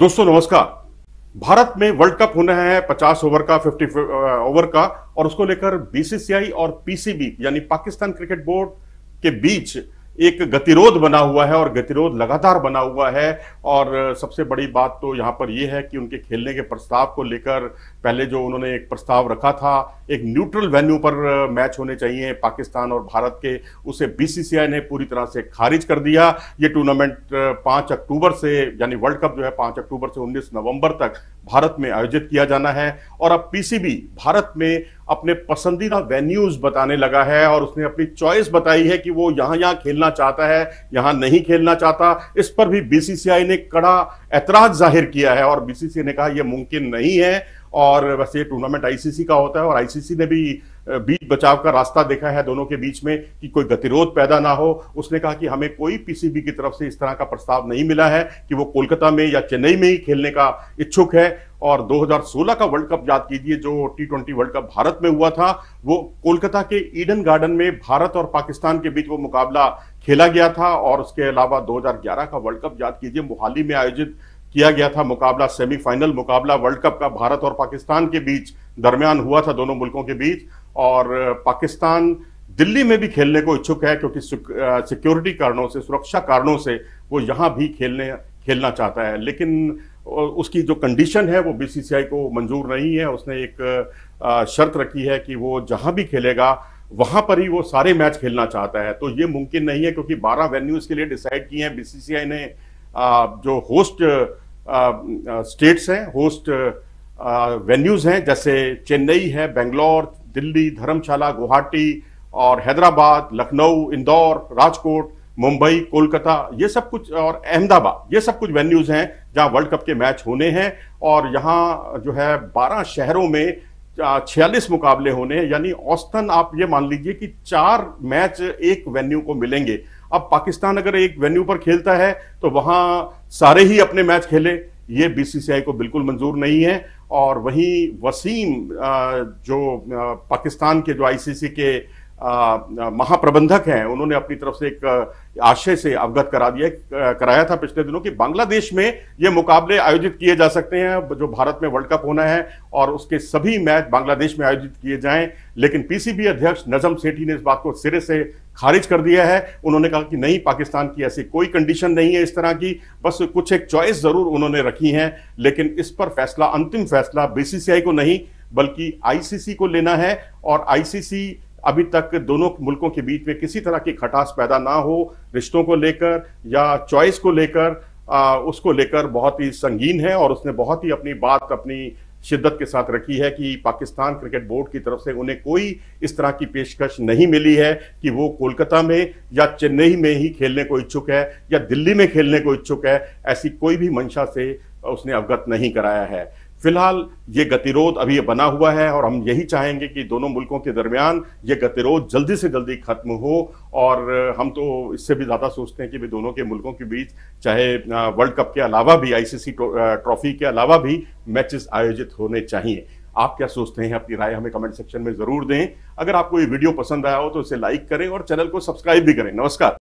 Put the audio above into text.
दोस्तों नमस्कार भारत में वर्ल्ड कप होना है 50 ओवर का 50 ओवर का और उसको लेकर बीसीसीआई और पीसीबी यानी पाकिस्तान क्रिकेट बोर्ड के बीच एक गतिरोध बना हुआ है और गतिरोध लगातार बना हुआ है और सबसे बड़ी बात तो यहाँ पर यह है कि उनके खेलने के प्रस्ताव को लेकर पहले जो उन्होंने एक प्रस्ताव रखा था एक न्यूट्रल वेन्यू पर मैच होने चाहिए पाकिस्तान और भारत के उसे बीसीसीआई ने पूरी तरह से खारिज कर दिया ये टूर्नामेंट पाँच अक्टूबर से यानी वर्ल्ड कप जो है पाँच अक्टूबर से उन्नीस नवम्बर तक भारत में आयोजित किया जाना है और अब पी भारत में अपने पसंदीदा वेन्यूज बताने लगा है और उसने अपनी चॉइस बताई है कि वो यहाँ यहाँ खेलना चाहता है यहाँ नहीं खेलना चाहता इस पर भी बीसीसीआई ने कड़ा एतराज जाहिर किया है और बीसीसीआई ने कहा यह मुमकिन नहीं है और वैसे ये टूर्नामेंट आईसीसी का होता है और आईसीसी ने भी बीच बचाव का रास्ता देखा है दोनों के बीच में कि कोई गतिरोध पैदा ना हो उसने कहा कि हमें कोई पीसीबी की तरफ से इस तरह का प्रस्ताव नहीं मिला है कि वो कोलकाता में या चेन्नई में ही खेलने का इच्छुक है और 2016 का वर्ल्ड कप याद कीजिए जो T twenty world cup Bharat में हुआ था वो कोलकाता के ईडन गार्डन में भारत और पाकिस्तान के बीच वो मुकाबला खेला गया था और उसके अलावा 2011 का वर्ल्ड कप याद कीजिए मोहाली में आयोजित किया गया था मुकाबला सेमीफाइनल मुकाबला वर्ल्ड कप का भारत और पाकिस्तान के बीच दरमियान हुआ था दोनों मुल्कों के बीच और पाकिस्तान दिल्ली में भी खेलने को इच्छुक है क्योंकि सिक्योरिटी कारणों से सुरक्षा कारणों से वो यहाँ भी खेलने खेलना चाहता है लेकिन उसकी जो कंडीशन है वो बीसीसीआई को मंजूर नहीं है उसने एक शर्त रखी है कि वो जहां भी खेलेगा वहां पर ही वो सारे मैच खेलना चाहता है तो ये मुमकिन नहीं है क्योंकि 12 वेन्यूज के लिए डिसाइड किए हैं बीसीसीआई ने जो होस्ट स्टेट्स हैं होस्ट वेन्यूज हैं जैसे चेन्नई है बेंगलोर दिल्ली धर्मशाला गुवाहाटी और हैदराबाद लखनऊ इंदौर राजकोट मुंबई कोलकाता ये सब कुछ और अहमदाबाद ये सब कुछ वेन्यूज़ हैं जहाँ वर्ल्ड कप के मैच होने हैं और यहाँ जो है बारह शहरों में छियालीस मुकाबले होने हैं यानी औस्तन आप ये मान लीजिए कि चार मैच एक वेन्यू को मिलेंगे अब पाकिस्तान अगर एक वेन्यू पर खेलता है तो वहाँ सारे ही अपने मैच खेले ये बीसीसीआई को बिल्कुल मंजूर नहीं है और वहीं वसीम जो पाकिस्तान के जो आईसीसी के महाप्रबंधक हैं उन्होंने अपनी तरफ से एक आशय से अवगत करा दिया कराया था पिछले दिनों कि बांग्लादेश में ये मुकाबले आयोजित किए जा सकते हैं जो भारत में वर्ल्ड कप होना है और उसके सभी मैच बांग्लादेश में आयोजित किए जाएं लेकिन पीसीबी अध्यक्ष नजम सेठी ने इस बात को सिरे से खारिज कर दिया है उन्होंने कहा कि नहीं पाकिस्तान की ऐसी कोई कंडीशन नहीं है इस तरह की बस कुछ एक चॉइस ज़रूर उन्होंने रखी है लेकिन इस पर फैसला अंतिम फैसला बीसीसीआई को नहीं बल्कि आईसीसी को लेना है और आईसीसी अभी तक दोनों मुल्कों के बीच में किसी तरह की खटास पैदा ना हो रिश्तों को लेकर या चॉइस को लेकर उसको लेकर बहुत ही संगीन है और उसने बहुत ही अपनी बात अपनी शिद्दत के साथ रखी है कि पाकिस्तान क्रिकेट बोर्ड की तरफ से उन्हें कोई इस तरह की पेशकश नहीं मिली है कि वो कोलकाता में या चेन्नई में ही खेलने को इच्छुक है या दिल्ली में खेलने को इच्छुक है ऐसी कोई भी मंशा से उसने अवगत नहीं कराया है फिलहाल ये गतिरोध अभी बना हुआ है और हम यही चाहेंगे कि दोनों मुल्कों के दरमियान ये गतिरोध जल्दी से जल्दी खत्म हो और हम तो इससे भी ज़्यादा सोचते हैं कि भी दोनों के मुल्कों के बीच चाहे वर्ल्ड कप के अलावा भी आईसीसी ट्रॉफी के अलावा भी मैचेस आयोजित होने चाहिए आप क्या सोचते हैं अपनी राय हमें कमेंट सेक्शन में ज़रूर दें अगर आपको ये वीडियो पसंद आया हो तो इसे लाइक करें और चैनल को सब्सक्राइब भी करें नमस्कार